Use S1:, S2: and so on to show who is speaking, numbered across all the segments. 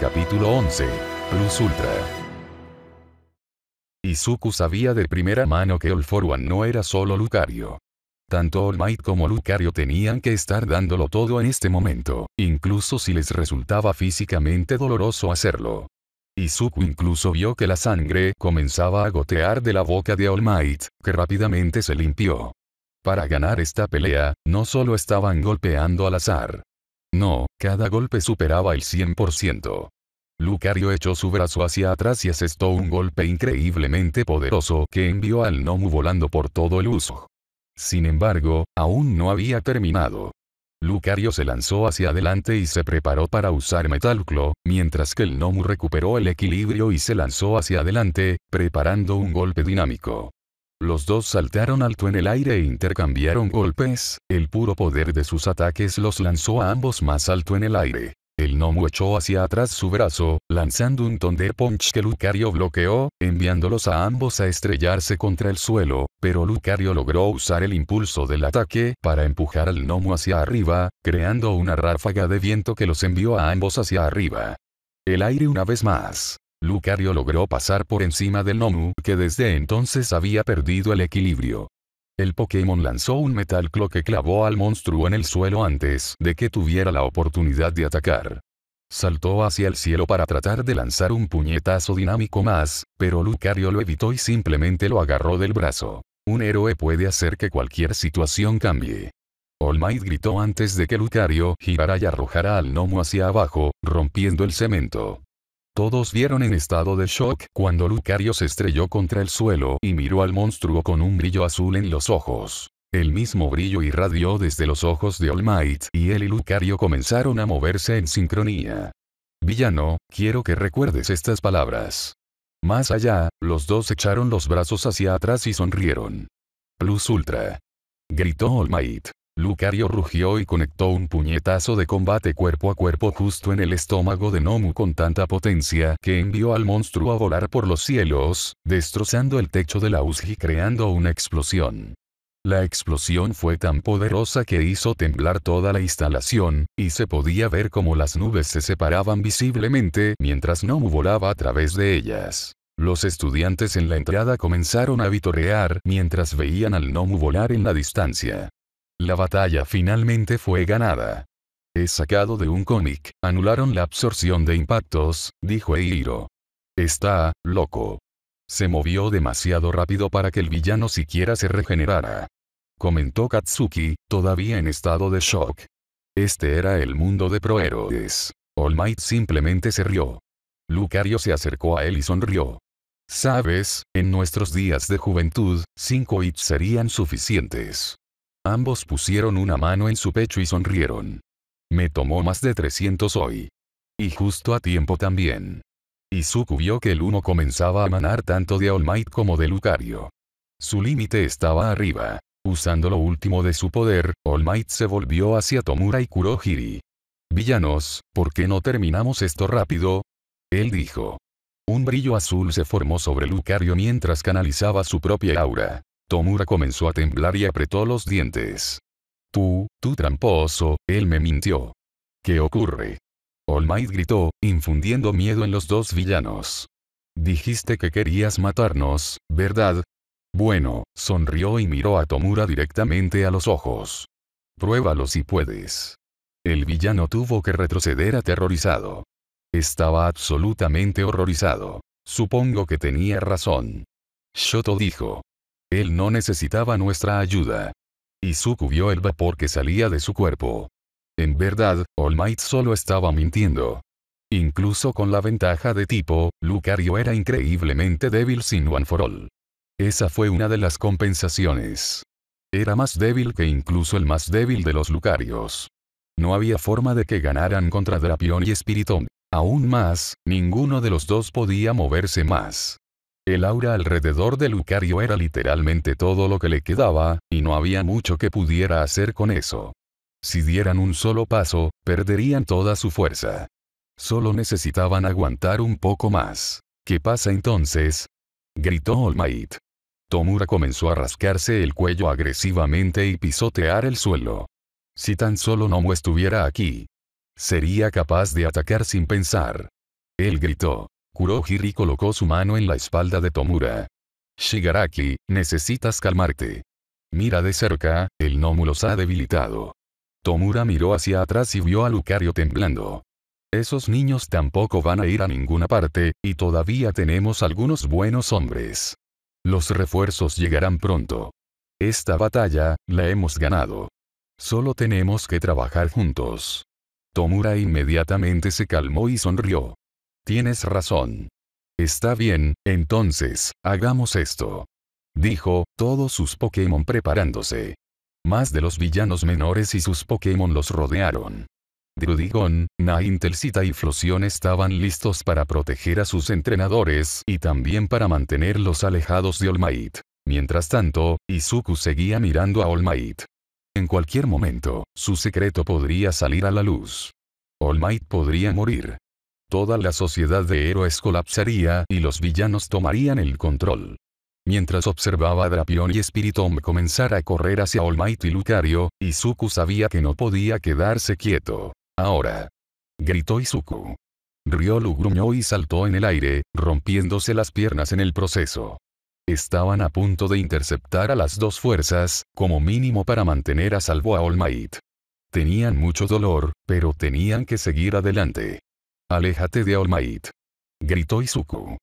S1: Capítulo 11. Plus Ultra. Izuku sabía de primera mano que All For One no era solo Lucario. Tanto All Might como Lucario tenían que estar dándolo todo en este momento, incluso si les resultaba físicamente doloroso hacerlo. Izuku incluso vio que la sangre comenzaba a gotear de la boca de All Might, que rápidamente se limpió. Para ganar esta pelea, no solo estaban golpeando al azar, no, cada golpe superaba el 100%. Lucario echó su brazo hacia atrás y asestó un golpe increíblemente poderoso que envió al Nomu volando por todo el uso. Sin embargo, aún no había terminado. Lucario se lanzó hacia adelante y se preparó para usar Metalclo, mientras que el Nomu recuperó el equilibrio y se lanzó hacia adelante, preparando un golpe dinámico. Los dos saltaron alto en el aire e intercambiaron golpes, el puro poder de sus ataques los lanzó a ambos más alto en el aire. El gnomo echó hacia atrás su brazo, lanzando un Thunder Punch que Lucario bloqueó, enviándolos a ambos a estrellarse contra el suelo, pero Lucario logró usar el impulso del ataque para empujar al gnomo hacia arriba, creando una ráfaga de viento que los envió a ambos hacia arriba. El aire una vez más. Lucario logró pasar por encima del Nomu que desde entonces había perdido el equilibrio. El Pokémon lanzó un Metal Claw que clavó al monstruo en el suelo antes de que tuviera la oportunidad de atacar. Saltó hacia el cielo para tratar de lanzar un puñetazo dinámico más, pero Lucario lo evitó y simplemente lo agarró del brazo. Un héroe puede hacer que cualquier situación cambie. All Might gritó antes de que Lucario girara y arrojara al gnomo hacia abajo, rompiendo el cemento. Todos vieron en estado de shock cuando Lucario se estrelló contra el suelo y miró al monstruo con un brillo azul en los ojos. El mismo brillo irradió desde los ojos de All Might y él y Lucario comenzaron a moverse en sincronía. Villano, quiero que recuerdes estas palabras. Más allá, los dos echaron los brazos hacia atrás y sonrieron. Plus Ultra. Gritó All Might. Lucario rugió y conectó un puñetazo de combate cuerpo a cuerpo justo en el estómago de Nomu con tanta potencia que envió al monstruo a volar por los cielos, destrozando el techo de la USG creando una explosión. La explosión fue tan poderosa que hizo temblar toda la instalación, y se podía ver cómo las nubes se separaban visiblemente mientras Nomu volaba a través de ellas. Los estudiantes en la entrada comenzaron a vitorear mientras veían al Nomu volar en la distancia. La batalla finalmente fue ganada. Es sacado de un cómic, anularon la absorción de impactos, dijo Eiro. Está, loco. Se movió demasiado rápido para que el villano siquiera se regenerara. Comentó Katsuki, todavía en estado de shock. Este era el mundo de prohéroes. All Might simplemente se rió. Lucario se acercó a él y sonrió. Sabes, en nuestros días de juventud, cinco hits serían suficientes. Ambos pusieron una mano en su pecho y sonrieron. Me tomó más de 300 hoy. Y justo a tiempo también. Izuku vio que el humo comenzaba a manar tanto de All Might como de Lucario. Su límite estaba arriba. Usando lo último de su poder, All Might se volvió hacia Tomura y Kurohiri. Villanos, ¿por qué no terminamos esto rápido? Él dijo. Un brillo azul se formó sobre Lucario mientras canalizaba su propia aura. Tomura comenzó a temblar y apretó los dientes. Tú, tú tramposo, él me mintió. ¿Qué ocurre? All gritó, infundiendo miedo en los dos villanos. Dijiste que querías matarnos, ¿verdad? Bueno, sonrió y miró a Tomura directamente a los ojos. Pruébalo si puedes. El villano tuvo que retroceder aterrorizado. Estaba absolutamente horrorizado. Supongo que tenía razón. Shoto dijo, él no necesitaba nuestra ayuda. y vio el vapor que salía de su cuerpo. En verdad, All Might solo estaba mintiendo. Incluso con la ventaja de tipo, Lucario era increíblemente débil sin One for All. Esa fue una de las compensaciones. Era más débil que incluso el más débil de los Lucarios. No había forma de que ganaran contra Drapion y Spiritomb. Aún más, ninguno de los dos podía moverse más. El aura alrededor de Lucario era literalmente todo lo que le quedaba, y no había mucho que pudiera hacer con eso. Si dieran un solo paso, perderían toda su fuerza. Solo necesitaban aguantar un poco más. ¿Qué pasa entonces? gritó All Tomura comenzó a rascarse el cuello agresivamente y pisotear el suelo. Si tan solo Nomu estuviera aquí, sería capaz de atacar sin pensar. Él gritó. Kurohiri colocó su mano en la espalda de Tomura. Shigaraki, necesitas calmarte. Mira de cerca, el nómulo se ha debilitado. Tomura miró hacia atrás y vio a Lucario temblando. Esos niños tampoco van a ir a ninguna parte, y todavía tenemos algunos buenos hombres. Los refuerzos llegarán pronto. Esta batalla, la hemos ganado. Solo tenemos que trabajar juntos. Tomura inmediatamente se calmó y sonrió. Tienes razón. Está bien, entonces, hagamos esto. Dijo, todos sus Pokémon preparándose. Más de los villanos menores y sus Pokémon los rodearon. Drudigon, Naintelcita y Flosión estaban listos para proteger a sus entrenadores y también para mantenerlos alejados de All Might. Mientras tanto, Izuku seguía mirando a All Might. En cualquier momento, su secreto podría salir a la luz. All Might podría morir toda la sociedad de héroes colapsaría y los villanos tomarían el control. Mientras observaba a Drapion y Spiritomb comenzar a correr hacia All Might y Lucario, Izuku sabía que no podía quedarse quieto. Ahora. Gritó Izuku. Riolu gruñó y saltó en el aire, rompiéndose las piernas en el proceso. Estaban a punto de interceptar a las dos fuerzas, como mínimo para mantener a salvo a All Might. Tenían mucho dolor, pero tenían que seguir adelante. Aléjate de All Might. Gritó Izuku.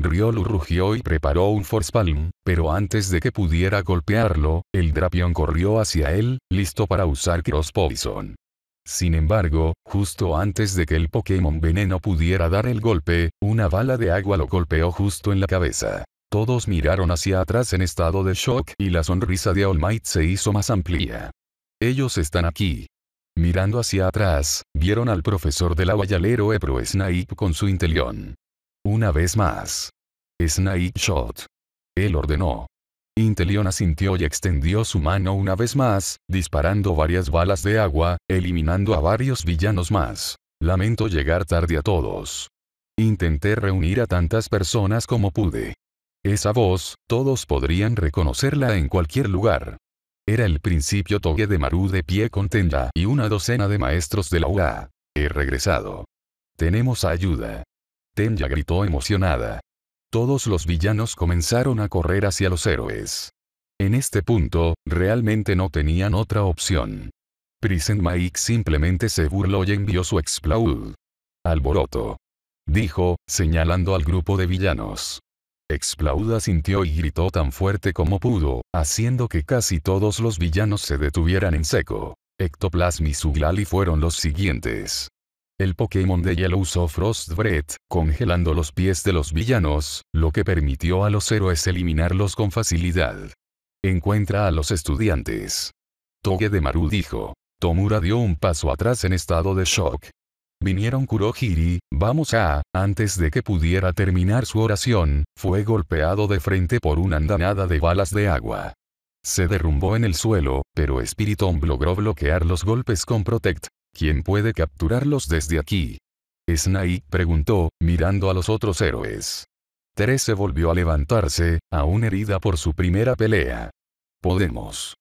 S1: Riolu rugió y preparó un Force Palm, pero antes de que pudiera golpearlo, el Drapion corrió hacia él, listo para usar Cross Poison. Sin embargo, justo antes de que el Pokémon Veneno pudiera dar el golpe, una bala de agua lo golpeó justo en la cabeza. Todos miraron hacia atrás en estado de shock y la sonrisa de All Might se hizo más amplia. Ellos están aquí. Mirando hacia atrás, vieron al profesor del la Vallalero Ebro Snape con su intelión. Una vez más. Snape shot. Él ordenó. Intelion asintió y extendió su mano una vez más, disparando varias balas de agua, eliminando a varios villanos más. Lamento llegar tarde a todos. Intenté reunir a tantas personas como pude. Esa voz, todos podrían reconocerla en cualquier lugar. Era el principio togue de Maru de pie con tenda y una docena de maestros de la UA. He regresado. Tenemos ayuda. Tenya gritó emocionada. Todos los villanos comenzaron a correr hacia los héroes. En este punto, realmente no tenían otra opción. Prison Mike simplemente se burló y envió su explode. Alboroto. Dijo, señalando al grupo de villanos. Explauda sintió y gritó tan fuerte como pudo, haciendo que casi todos los villanos se detuvieran en seco. Ectoplasm y Suglali fueron los siguientes. El Pokémon de Yellow usó Frost Breath, congelando los pies de los villanos, lo que permitió a los héroes eliminarlos con facilidad. Encuentra a los estudiantes. Toge de Maru dijo. Tomura dio un paso atrás en estado de shock, Vinieron Kurohiri, vamos a, antes de que pudiera terminar su oración, fue golpeado de frente por una andanada de balas de agua. Se derrumbó en el suelo, pero Spiritomb logró bloquear los golpes con Protect. ¿Quién puede capturarlos desde aquí? Snake preguntó, mirando a los otros héroes. Teresa volvió a levantarse, aún herida por su primera pelea. Podemos.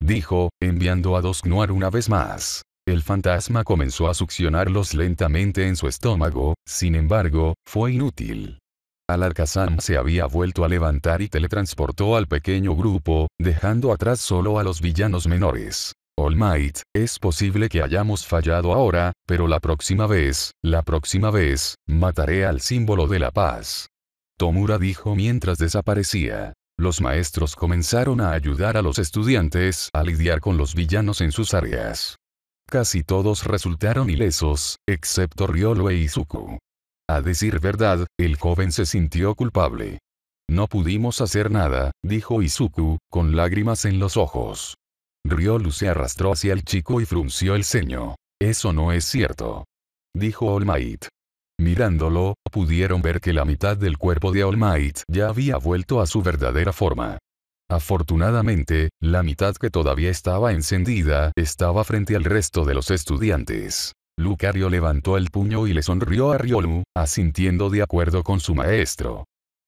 S1: Dijo, enviando a dos una vez más. El fantasma comenzó a succionarlos lentamente en su estómago, sin embargo, fue inútil. al se había vuelto a levantar y teletransportó al pequeño grupo, dejando atrás solo a los villanos menores. All Might, es posible que hayamos fallado ahora, pero la próxima vez, la próxima vez, mataré al símbolo de la paz. Tomura dijo mientras desaparecía. Los maestros comenzaron a ayudar a los estudiantes a lidiar con los villanos en sus áreas. Casi todos resultaron ilesos, excepto Riolu e Izuku. A decir verdad, el joven se sintió culpable. No pudimos hacer nada, dijo Izuku, con lágrimas en los ojos. Riolu se arrastró hacia el chico y frunció el ceño. Eso no es cierto. Dijo All Might. Mirándolo, pudieron ver que la mitad del cuerpo de All ya había vuelto a su verdadera forma. Afortunadamente, la mitad que todavía estaba encendida estaba frente al resto de los estudiantes. Lucario levantó el puño y le sonrió a Riolu, asintiendo de acuerdo con su maestro.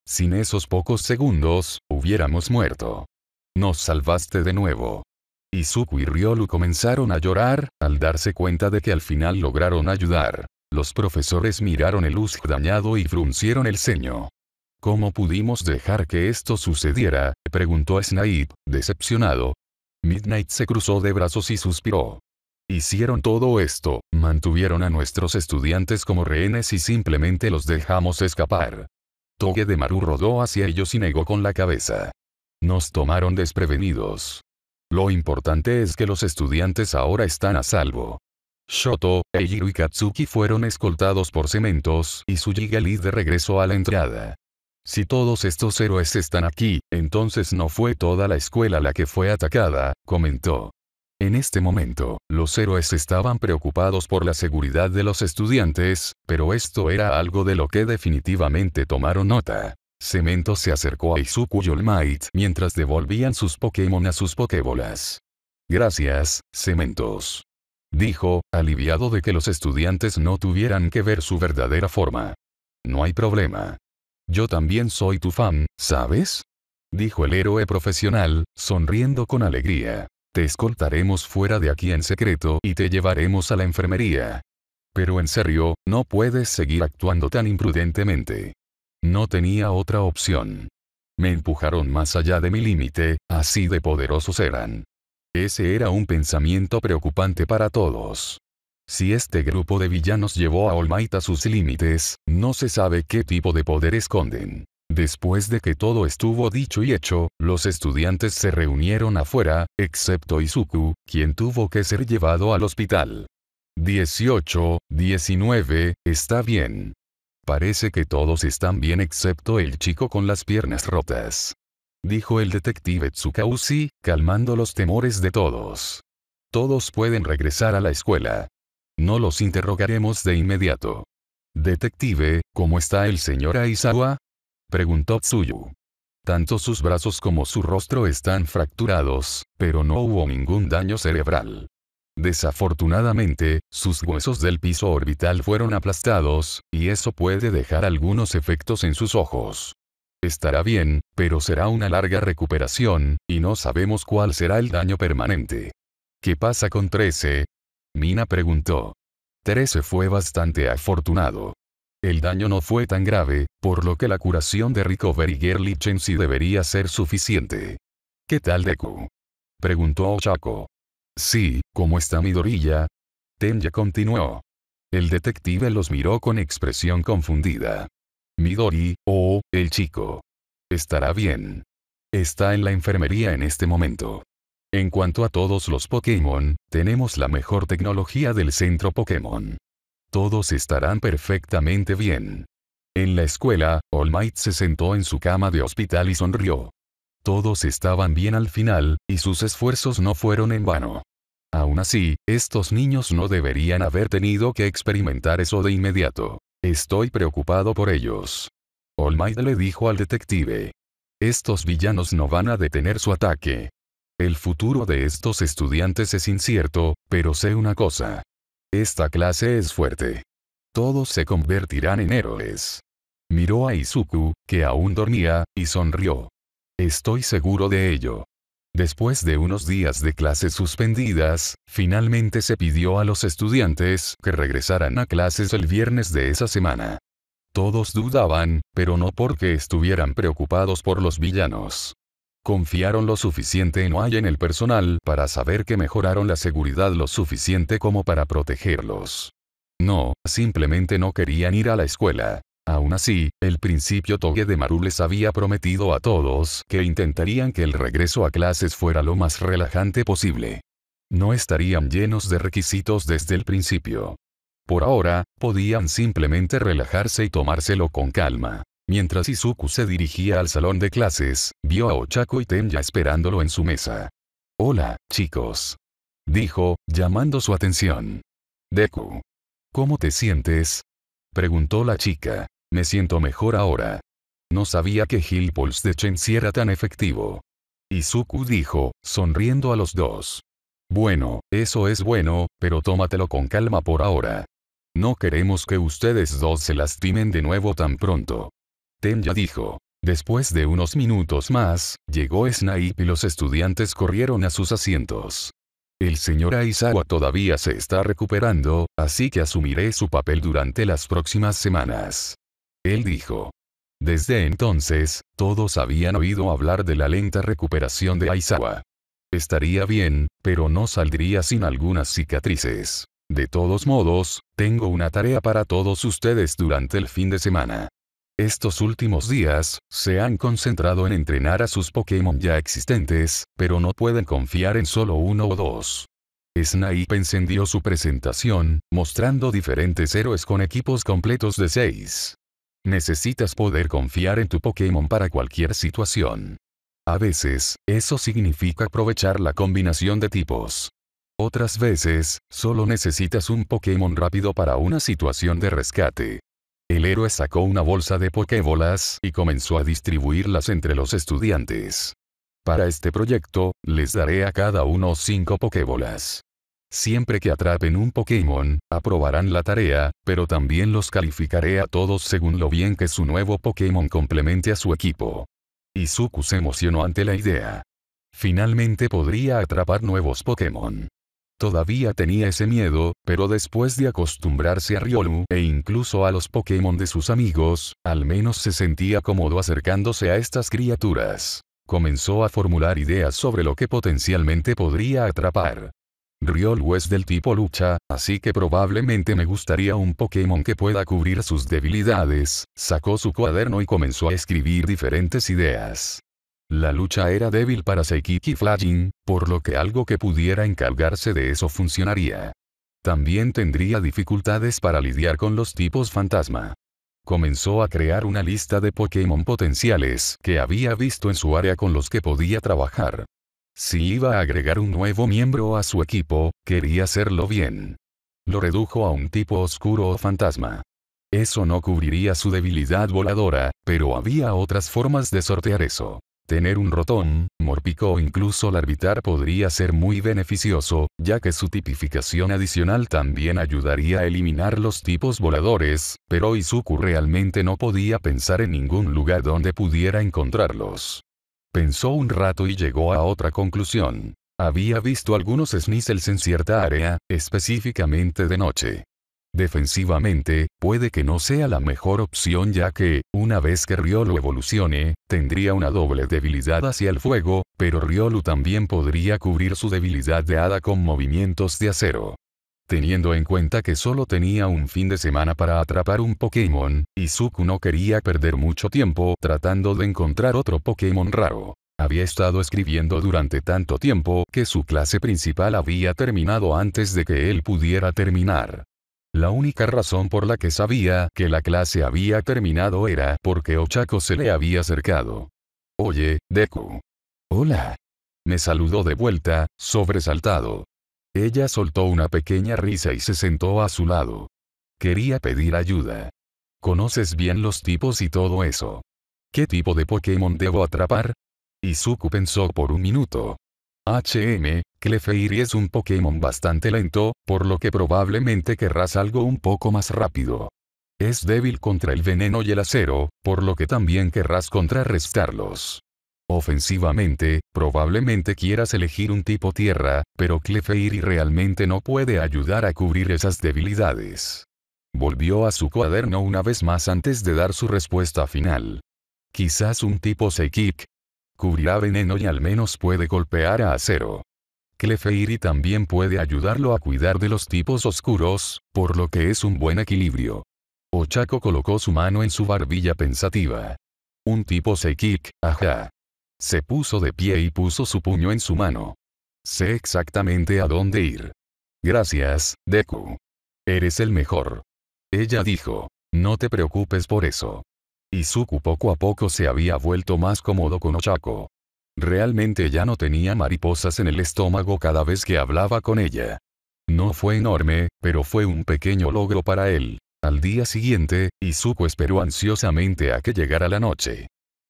S1: Sin esos pocos segundos, hubiéramos muerto. Nos salvaste de nuevo. Izuku y Riolu comenzaron a llorar, al darse cuenta de que al final lograron ayudar. Los profesores miraron el luz dañado y fruncieron el ceño. ¿Cómo pudimos dejar que esto sucediera? preguntó Snape, decepcionado. Midnight se cruzó de brazos y suspiró. Hicieron todo esto, mantuvieron a nuestros estudiantes como rehenes y simplemente los dejamos escapar. Toge de Maru rodó hacia ellos y negó con la cabeza. Nos tomaron desprevenidos. Lo importante es que los estudiantes ahora están a salvo. Shoto, Eijiro y Katsuki fueron escoltados por Cementos y su regresó de a la entrada. Si todos estos héroes están aquí, entonces no fue toda la escuela la que fue atacada, comentó. En este momento, los héroes estaban preocupados por la seguridad de los estudiantes, pero esto era algo de lo que definitivamente tomaron nota. Cemento se acercó a Izuku y mientras devolvían sus Pokémon a sus Pokébolas. Gracias, Cementos. Dijo, aliviado de que los estudiantes no tuvieran que ver su verdadera forma. No hay problema. Yo también soy tu fan, ¿sabes? Dijo el héroe profesional, sonriendo con alegría. Te escoltaremos fuera de aquí en secreto y te llevaremos a la enfermería. Pero en serio, no puedes seguir actuando tan imprudentemente. No tenía otra opción. Me empujaron más allá de mi límite, así de poderosos eran. Ese era un pensamiento preocupante para todos. Si este grupo de villanos llevó a All a sus límites, no se sabe qué tipo de poder esconden. Después de que todo estuvo dicho y hecho, los estudiantes se reunieron afuera, excepto Izuku, quien tuvo que ser llevado al hospital. 18, 19, está bien. Parece que todos están bien excepto el chico con las piernas rotas. Dijo el detective Tsukausi, calmando los temores de todos. Todos pueden regresar a la escuela. No los interrogaremos de inmediato. Detective, ¿cómo está el señor Aizawa? Preguntó Tsuyu. Tanto sus brazos como su rostro están fracturados, pero no hubo ningún daño cerebral. Desafortunadamente, sus huesos del piso orbital fueron aplastados, y eso puede dejar algunos efectos en sus ojos. Estará bien, pero será una larga recuperación, y no sabemos cuál será el daño permanente. ¿Qué pasa con 13? Mina preguntó. Terese fue bastante afortunado. El daño no fue tan grave, por lo que la curación de Recovery Girl sí debería ser suficiente. ¿Qué tal Deku? Preguntó Ochako. Sí, ¿cómo está Midoriya? Tenya continuó. El detective los miró con expresión confundida. Midori, oh, el chico. Estará bien. Está en la enfermería en este momento. En cuanto a todos los Pokémon, tenemos la mejor tecnología del centro Pokémon. Todos estarán perfectamente bien. En la escuela, All Might se sentó en su cama de hospital y sonrió. Todos estaban bien al final, y sus esfuerzos no fueron en vano. Aún así, estos niños no deberían haber tenido que experimentar eso de inmediato. Estoy preocupado por ellos. All Might le dijo al detective. Estos villanos no van a detener su ataque. El futuro de estos estudiantes es incierto, pero sé una cosa. Esta clase es fuerte. Todos se convertirán en héroes. Miró a Izuku, que aún dormía, y sonrió. Estoy seguro de ello. Después de unos días de clases suspendidas, finalmente se pidió a los estudiantes que regresaran a clases el viernes de esa semana. Todos dudaban, pero no porque estuvieran preocupados por los villanos confiaron lo suficiente en hay en el personal para saber que mejoraron la seguridad lo suficiente como para protegerlos. No, simplemente no querían ir a la escuela. Aún así, el principio Toge de Maru les había prometido a todos que intentarían que el regreso a clases fuera lo más relajante posible. No estarían llenos de requisitos desde el principio. Por ahora, podían simplemente relajarse y tomárselo con calma. Mientras Izuku se dirigía al salón de clases, vio a Ochako y Tenya esperándolo en su mesa. Hola, chicos. Dijo, llamando su atención. Deku. ¿Cómo te sientes? Preguntó la chica. Me siento mejor ahora. No sabía que Hill Pulse de Chensi era tan efectivo. Izuku dijo, sonriendo a los dos. Bueno, eso es bueno, pero tómatelo con calma por ahora. No queremos que ustedes dos se lastimen de nuevo tan pronto. Tenya dijo. Después de unos minutos más, llegó Snape y los estudiantes corrieron a sus asientos. El señor Aizawa todavía se está recuperando, así que asumiré su papel durante las próximas semanas. Él dijo. Desde entonces, todos habían oído hablar de la lenta recuperación de Aizawa. Estaría bien, pero no saldría sin algunas cicatrices. De todos modos, tengo una tarea para todos ustedes durante el fin de semana. Estos últimos días, se han concentrado en entrenar a sus Pokémon ya existentes, pero no pueden confiar en solo uno o dos. Snipe encendió su presentación, mostrando diferentes héroes con equipos completos de seis. Necesitas poder confiar en tu Pokémon para cualquier situación. A veces, eso significa aprovechar la combinación de tipos. Otras veces, solo necesitas un Pokémon rápido para una situación de rescate. El héroe sacó una bolsa de PokéBolas y comenzó a distribuirlas entre los estudiantes. Para este proyecto, les daré a cada uno 5 PokéBolas. Siempre que atrapen un Pokémon, aprobarán la tarea, pero también los calificaré a todos según lo bien que su nuevo Pokémon complemente a su equipo. Izuku se emocionó ante la idea. Finalmente podría atrapar nuevos Pokémon. Todavía tenía ese miedo, pero después de acostumbrarse a Riolu e incluso a los Pokémon de sus amigos, al menos se sentía cómodo acercándose a estas criaturas. Comenzó a formular ideas sobre lo que potencialmente podría atrapar. Riolu es del tipo lucha, así que probablemente me gustaría un Pokémon que pueda cubrir sus debilidades. Sacó su cuaderno y comenzó a escribir diferentes ideas. La lucha era débil para Seikiki Flying, por lo que algo que pudiera encargarse de eso funcionaría. También tendría dificultades para lidiar con los tipos fantasma. Comenzó a crear una lista de Pokémon potenciales que había visto en su área con los que podía trabajar. Si iba a agregar un nuevo miembro a su equipo, quería hacerlo bien. Lo redujo a un tipo oscuro o fantasma. Eso no cubriría su debilidad voladora, pero había otras formas de sortear eso. Tener un rotón, morpico o incluso larvitar podría ser muy beneficioso, ya que su tipificación adicional también ayudaría a eliminar los tipos voladores, pero Izuku realmente no podía pensar en ningún lugar donde pudiera encontrarlos. Pensó un rato y llegó a otra conclusión. Había visto algunos snizzles en cierta área, específicamente de noche. Defensivamente, puede que no sea la mejor opción ya que, una vez que Riolu evolucione, tendría una doble debilidad hacia el fuego, pero Riolu también podría cubrir su debilidad de hada con movimientos de acero. Teniendo en cuenta que solo tenía un fin de semana para atrapar un Pokémon, Izuku no quería perder mucho tiempo tratando de encontrar otro Pokémon raro. Había estado escribiendo durante tanto tiempo que su clase principal había terminado antes de que él pudiera terminar. La única razón por la que sabía que la clase había terminado era porque Ochaco se le había acercado. Oye, Deku. Hola. Me saludó de vuelta, sobresaltado. Ella soltó una pequeña risa y se sentó a su lado. Quería pedir ayuda. Conoces bien los tipos y todo eso. ¿Qué tipo de Pokémon debo atrapar? Izuku pensó por un minuto, HM, Clefairy es un Pokémon bastante lento, por lo que probablemente querrás algo un poco más rápido. Es débil contra el veneno y el acero, por lo que también querrás contrarrestarlos. Ofensivamente, probablemente quieras elegir un tipo tierra, pero Clefairy realmente no puede ayudar a cubrir esas debilidades. Volvió a su cuaderno una vez más antes de dar su respuesta final. Quizás un tipo psychic, cubrirá veneno y al menos puede golpear a acero. Clefeiri también puede ayudarlo a cuidar de los tipos oscuros, por lo que es un buen equilibrio. Ochako colocó su mano en su barbilla pensativa. Un tipo kick, ajá. Se puso de pie y puso su puño en su mano. Sé exactamente a dónde ir. Gracias, Deku. Eres el mejor. Ella dijo. No te preocupes por eso. Izuku poco a poco se había vuelto más cómodo con Ochako. Realmente ya no tenía mariposas en el estómago cada vez que hablaba con ella. No fue enorme, pero fue un pequeño logro para él. Al día siguiente, Izuku esperó ansiosamente a que llegara la noche.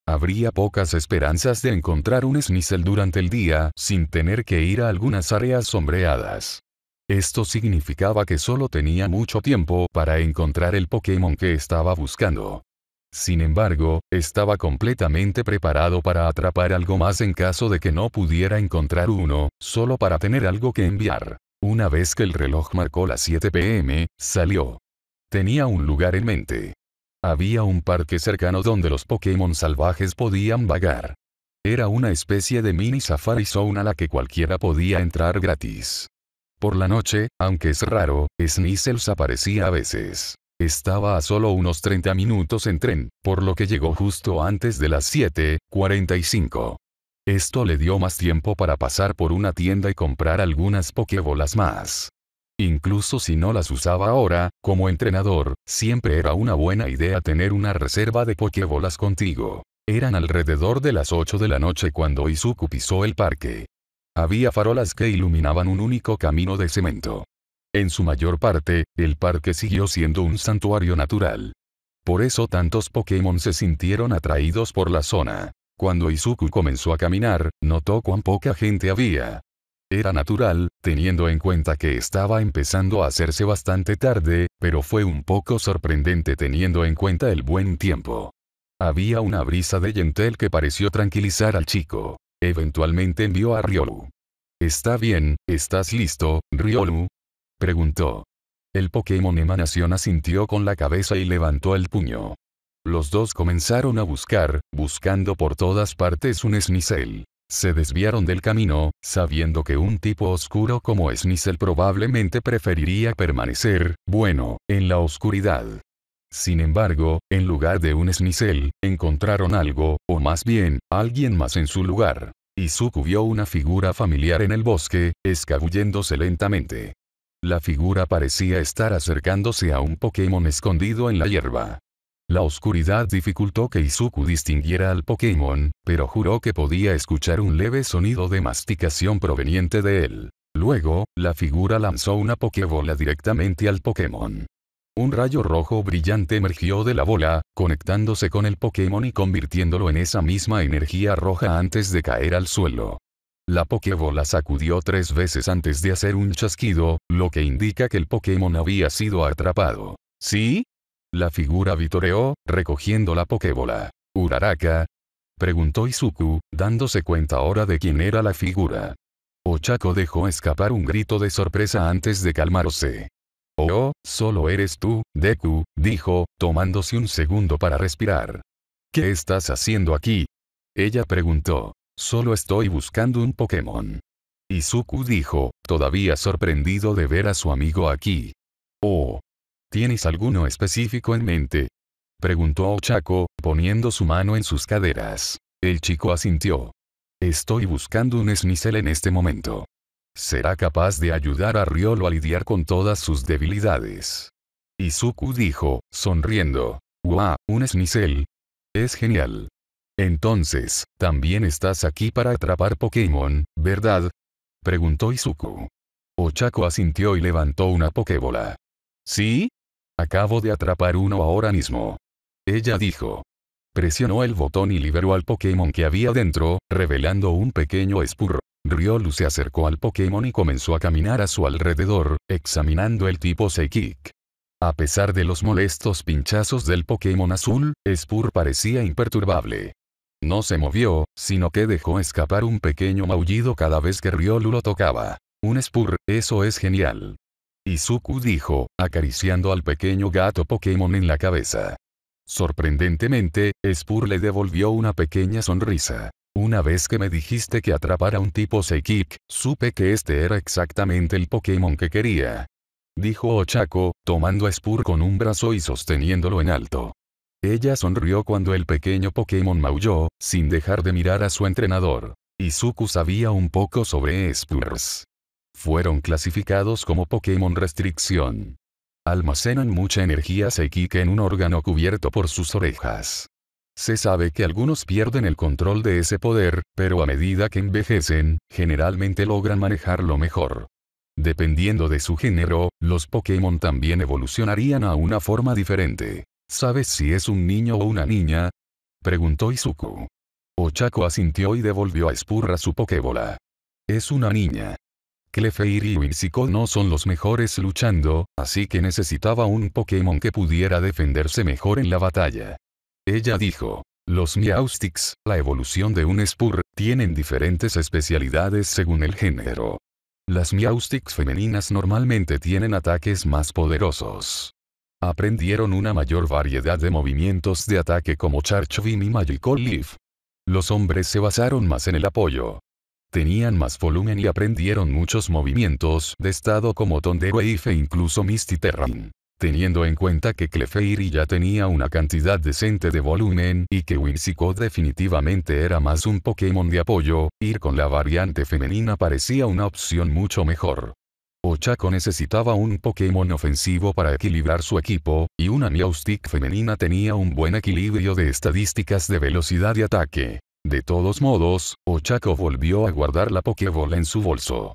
S1: Habría pocas esperanzas de encontrar un Snizzle durante el día, sin tener que ir a algunas áreas sombreadas. Esto significaba que solo tenía mucho tiempo para encontrar el Pokémon que estaba buscando. Sin embargo, estaba completamente preparado para atrapar algo más en caso de que no pudiera encontrar uno, solo para tener algo que enviar. Una vez que el reloj marcó las 7 pm, salió. Tenía un lugar en mente. Había un parque cercano donde los Pokémon salvajes podían vagar. Era una especie de mini safari zone a la que cualquiera podía entrar gratis. Por la noche, aunque es raro, Snizzles aparecía a veces. Estaba a solo unos 30 minutos en tren, por lo que llegó justo antes de las 7.45. Esto le dio más tiempo para pasar por una tienda y comprar algunas pokebolas más. Incluso si no las usaba ahora, como entrenador, siempre era una buena idea tener una reserva de pokebolas contigo. Eran alrededor de las 8 de la noche cuando Izuku pisó el parque. Había farolas que iluminaban un único camino de cemento. En su mayor parte, el parque siguió siendo un santuario natural. Por eso tantos Pokémon se sintieron atraídos por la zona. Cuando Izuku comenzó a caminar, notó cuán poca gente había. Era natural, teniendo en cuenta que estaba empezando a hacerse bastante tarde, pero fue un poco sorprendente teniendo en cuenta el buen tiempo. Había una brisa de Gentel que pareció tranquilizar al chico. Eventualmente envió a Riolu. Está bien, estás listo, Riolu, Preguntó. El Pokémon emanación asintió con la cabeza y levantó el puño. Los dos comenzaron a buscar, buscando por todas partes un Snizel. Se desviaron del camino, sabiendo que un tipo oscuro como Snizel probablemente preferiría permanecer, bueno, en la oscuridad. Sin embargo, en lugar de un Snizel, encontraron algo, o más bien, alguien más en su lugar. Izuku vio una figura familiar en el bosque, escabulléndose lentamente. La figura parecía estar acercándose a un Pokémon escondido en la hierba. La oscuridad dificultó que Izuku distinguiera al Pokémon, pero juró que podía escuchar un leve sonido de masticación proveniente de él. Luego, la figura lanzó una Pokébola directamente al Pokémon. Un rayo rojo brillante emergió de la bola, conectándose con el Pokémon y convirtiéndolo en esa misma energía roja antes de caer al suelo. La Pokébola sacudió tres veces antes de hacer un chasquido, lo que indica que el Pokémon había sido atrapado. ¿Sí? La figura vitoreó, recogiendo la Pokébola. ¿Uraraka? Preguntó Izuku, dándose cuenta ahora de quién era la figura. Ochako dejó escapar un grito de sorpresa antes de calmarse. oh, solo eres tú, Deku, dijo, tomándose un segundo para respirar. ¿Qué estás haciendo aquí? Ella preguntó. Solo estoy buscando un Pokémon. Izuku dijo, todavía sorprendido de ver a su amigo aquí. Oh. ¿Tienes alguno específico en mente? Preguntó Ochako, poniendo su mano en sus caderas. El chico asintió. Estoy buscando un Snizzle en este momento. Será capaz de ayudar a Riolo a lidiar con todas sus debilidades. Izuku dijo, sonriendo. ¡Wow! Un Snizzle. Es genial. Entonces, también estás aquí para atrapar Pokémon, ¿verdad? Preguntó Izuku. Ochako asintió y levantó una Pokébola. ¿Sí? Acabo de atrapar uno ahora mismo. Ella dijo. Presionó el botón y liberó al Pokémon que había dentro, revelando un pequeño espurro. Riolu se acercó al Pokémon y comenzó a caminar a su alrededor, examinando el tipo Seikik. A pesar de los molestos pinchazos del Pokémon azul, Spur parecía imperturbable. No se movió, sino que dejó escapar un pequeño maullido cada vez que Riolu lo tocaba. Un Spur, eso es genial. Izuku dijo, acariciando al pequeño gato Pokémon en la cabeza. Sorprendentemente, Spur le devolvió una pequeña sonrisa. Una vez que me dijiste que atrapara un tipo Seikik, supe que este era exactamente el Pokémon que quería. Dijo Ochako, tomando a Spur con un brazo y sosteniéndolo en alto. Ella sonrió cuando el pequeño Pokémon maulló, sin dejar de mirar a su entrenador. Izuku sabía un poco sobre Spurs. Fueron clasificados como Pokémon restricción. Almacenan mucha energía psíquica en un órgano cubierto por sus orejas. Se sabe que algunos pierden el control de ese poder, pero a medida que envejecen, generalmente logran manejarlo mejor. Dependiendo de su género, los Pokémon también evolucionarían a una forma diferente. ¿Sabes si es un niño o una niña? Preguntó Izuku. Ochako asintió y devolvió a Spurra su Pokébola. Es una niña. Clefeir y Winsiko no son los mejores luchando, así que necesitaba un Pokémon que pudiera defenderse mejor en la batalla. Ella dijo. Los Miaustics, la evolución de un Spur, tienen diferentes especialidades según el género. Las Miaustics femeninas normalmente tienen ataques más poderosos. Aprendieron una mayor variedad de movimientos de ataque como Charchovim y Magical Leaf. Los hombres se basaron más en el apoyo. Tenían más volumen y aprendieron muchos movimientos de estado como Wave e incluso Misty Terrain. Teniendo en cuenta que Clefairy ya tenía una cantidad decente de volumen y que Whimsicott definitivamente era más un Pokémon de apoyo, ir con la variante femenina parecía una opción mucho mejor. Ochako necesitaba un Pokémon ofensivo para equilibrar su equipo, y una Meowstic femenina tenía un buen equilibrio de estadísticas de velocidad y ataque. De todos modos, Ochako volvió a guardar la Pokéball en su bolso.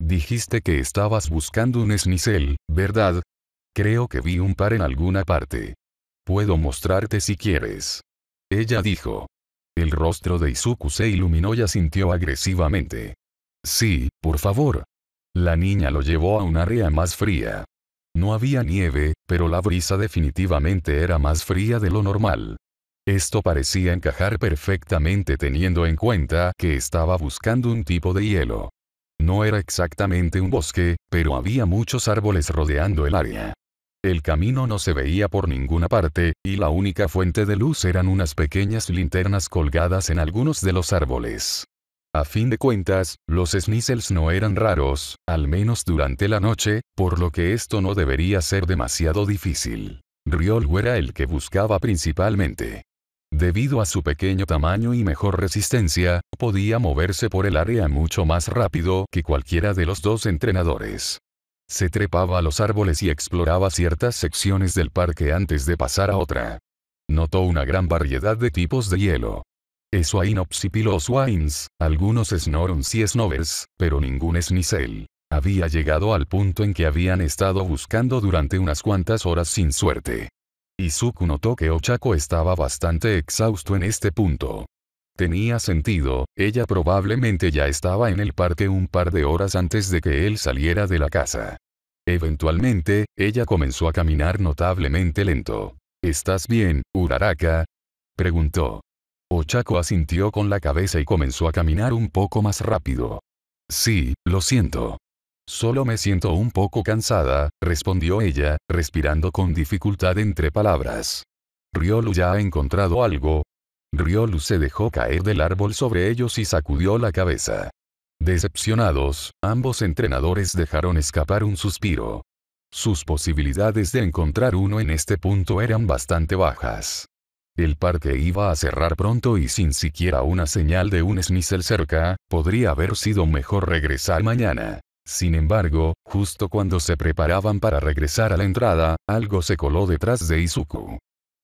S1: Dijiste que estabas buscando un Snizel, ¿verdad? Creo que vi un par en alguna parte. Puedo mostrarte si quieres. Ella dijo. El rostro de Izuku se iluminó y asintió agresivamente. Sí, por favor, la niña lo llevó a un área más fría. No había nieve, pero la brisa definitivamente era más fría de lo normal. Esto parecía encajar perfectamente teniendo en cuenta que estaba buscando un tipo de hielo. No era exactamente un bosque, pero había muchos árboles rodeando el área. El camino no se veía por ninguna parte, y la única fuente de luz eran unas pequeñas linternas colgadas en algunos de los árboles. A fin de cuentas, los snizzles no eran raros, al menos durante la noche, por lo que esto no debería ser demasiado difícil. Riolu era el que buscaba principalmente. Debido a su pequeño tamaño y mejor resistencia, podía moverse por el área mucho más rápido que cualquiera de los dos entrenadores. Se trepaba a los árboles y exploraba ciertas secciones del parque antes de pasar a otra. Notó una gran variedad de tipos de hielo, Swine los wines algunos Snorons y Snovers, pero ningún nisel. Había llegado al punto en que habían estado buscando durante unas cuantas horas sin suerte. Izuku notó que Ochako estaba bastante exhausto en este punto. Tenía sentido, ella probablemente ya estaba en el parque un par de horas antes de que él saliera de la casa. Eventualmente, ella comenzó a caminar notablemente lento. ¿Estás bien, Uraraka? Preguntó. Ochako asintió con la cabeza y comenzó a caminar un poco más rápido. Sí, lo siento. Solo me siento un poco cansada, respondió ella, respirando con dificultad entre palabras. Riolu ya ha encontrado algo. Riolu se dejó caer del árbol sobre ellos y sacudió la cabeza. Decepcionados, ambos entrenadores dejaron escapar un suspiro. Sus posibilidades de encontrar uno en este punto eran bastante bajas. El parque iba a cerrar pronto y sin siquiera una señal de un Snizzle cerca, podría haber sido mejor regresar mañana. Sin embargo, justo cuando se preparaban para regresar a la entrada, algo se coló detrás de Izuku.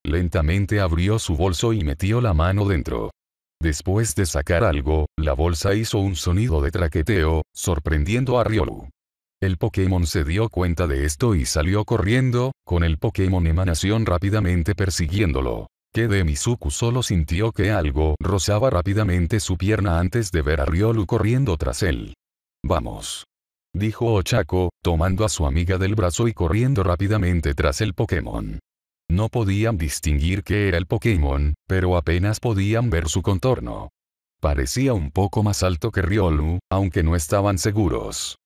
S1: Lentamente abrió su bolso y metió la mano dentro. Después de sacar algo, la bolsa hizo un sonido de traqueteo, sorprendiendo a Riolu. El Pokémon se dio cuenta de esto y salió corriendo, con el Pokémon emanación rápidamente persiguiéndolo que de solo sintió que algo rozaba rápidamente su pierna antes de ver a Riolu corriendo tras él. Vamos. Dijo Ochako, tomando a su amiga del brazo y corriendo rápidamente tras el Pokémon. No podían distinguir qué era el Pokémon, pero apenas podían ver su contorno. Parecía un poco más alto que Riolu, aunque no estaban seguros.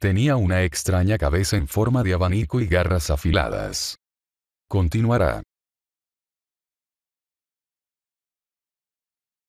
S1: Tenía una extraña cabeza en forma de abanico y garras afiladas. Continuará.